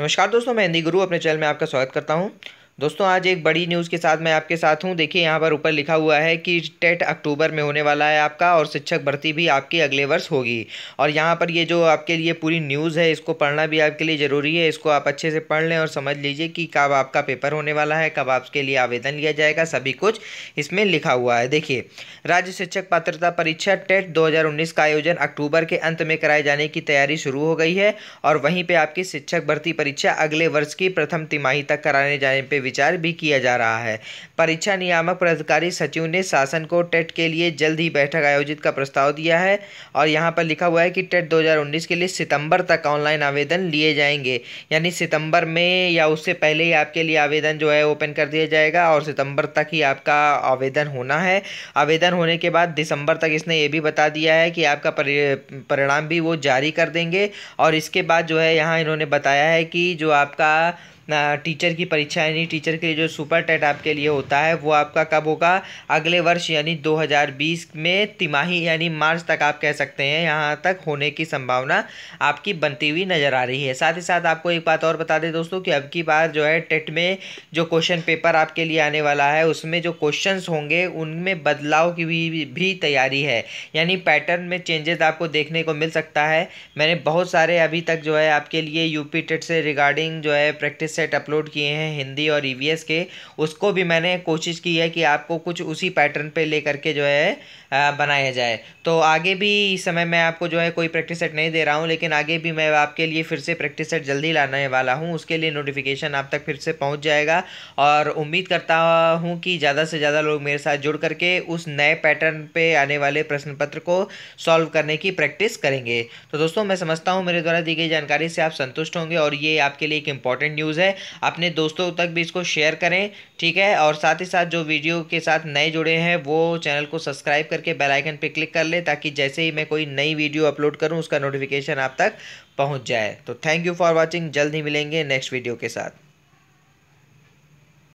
नमस्कार दोस्तों मैं हिंदी गुरु अपने चैनल में आपका स्वागत करता हूँ दोस्तों आज एक बड़ी न्यूज़ के साथ मैं आपके साथ हूं देखिए यहाँ पर ऊपर लिखा हुआ है कि टेट अक्टूबर में होने वाला है आपका और शिक्षक भर्ती भी आपकी अगले वर्ष होगी और यहाँ पर ये जो आपके लिए पूरी न्यूज़ है इसको पढ़ना भी आपके लिए ज़रूरी है इसको आप अच्छे से पढ़ लें और समझ लीजिए कि कब आपका पेपर होने वाला है कब आपके लिए आवेदन लिया जाएगा सभी कुछ इसमें लिखा हुआ है देखिए राज्य शिक्षक पात्रता परीक्षा टेट दो का आयोजन अक्टूबर के अंत में कराए जाने की तैयारी शुरू हो गई है और वहीं पर आपकी शिक्षक भर्ती परीक्षा अगले वर्ष की प्रथम तिमाही तक कराने जाने पर विचार भी किया जा रहा है परीक्षा नियामक प्राधिकारी सचिव ने शासन को टेट के लिए जल्द ही बैठक आयोजित का प्रस्ताव दिया है और यहाँ पर लिखा हुआ है कि टेट 2019 के लिए सितंबर तक ऑनलाइन आवेदन लिए जाएंगे यानी सितंबर में या उससे पहले ही आपके लिए आवेदन जो है ओपन कर दिया जाएगा और सितंबर तक ही आपका आवेदन होना है आवेदन होने के बाद दिसंबर तक इसने ये भी बता दिया है कि आपका परिणाम भी वो जारी कर देंगे और इसके बाद जो है यहाँ इन्होंने बताया है कि जो आपका टीचर की परीक्षा यानी टीचर के जो सुपर टेट आपके लिए होता है वो आपका कब होगा अगले वर्ष यानी 2020 में तिमाही यानी मार्च तक आप कह सकते हैं यहाँ तक होने की संभावना आपकी बनती हुई नज़र आ रही है साथ ही साथ आपको एक बात और बता दें दोस्तों कि अब की बार जो है टेट में जो क्वेश्चन पेपर आपके लिए आने वाला है उसमें जो क्वेश्चन होंगे उनमें बदलाव की भी, भी तैयारी है यानी पैटर्न में चेंजेस आपको देखने को मिल सकता है मैंने बहुत सारे अभी तक जो है आपके लिए यूपी टेट से रिगार्डिंग जो है प्रैक्टिस सेट अपलोड किए हैं हिंदी और ई e के उसको भी मैंने कोशिश की है कि आपको कुछ उसी पैटर्न पे ले करके जो है बनाया जाए तो आगे भी इस समय मैं आपको जो है कोई प्रैक्टिस सेट नहीं दे रहा हूँ लेकिन आगे भी मैं आपके लिए फिर से प्रैक्टिस सेट जल्दी लाने वाला हूँ उसके लिए नोटिफिकेशन आप तक फिर से पहुँच जाएगा और उम्मीद करता हूँ कि ज़्यादा से ज़्यादा लोग मेरे साथ जुड़ करके उस नए पैटर्न पर आने वाले प्रश्न पत्र को सॉल्व करने की प्रैक्टिस करेंगे तो दोस्तों मैं समझता हूँ मेरे द्वारा दी गई जानकारी से आप संतुष्ट होंगे और ये आपके लिए एक इंपॉर्टेंट न्यूज़ है है अपने दोस्तों तक भी इसको शेयर करें ठीक है और साथ ही साथ जो वीडियो के साथ नए जुड़े हैं वो चैनल को सब्सक्राइब करके बेलाइकन पर क्लिक कर लें ताकि जैसे ही मैं कोई नई वीडियो अपलोड करूँ उसका नोटिफिकेशन आप तक पहुँच जाए तो थैंक यू फॉर वॉचिंग जल्द ही मिलेंगे नेक्स्ट वीडियो के साथ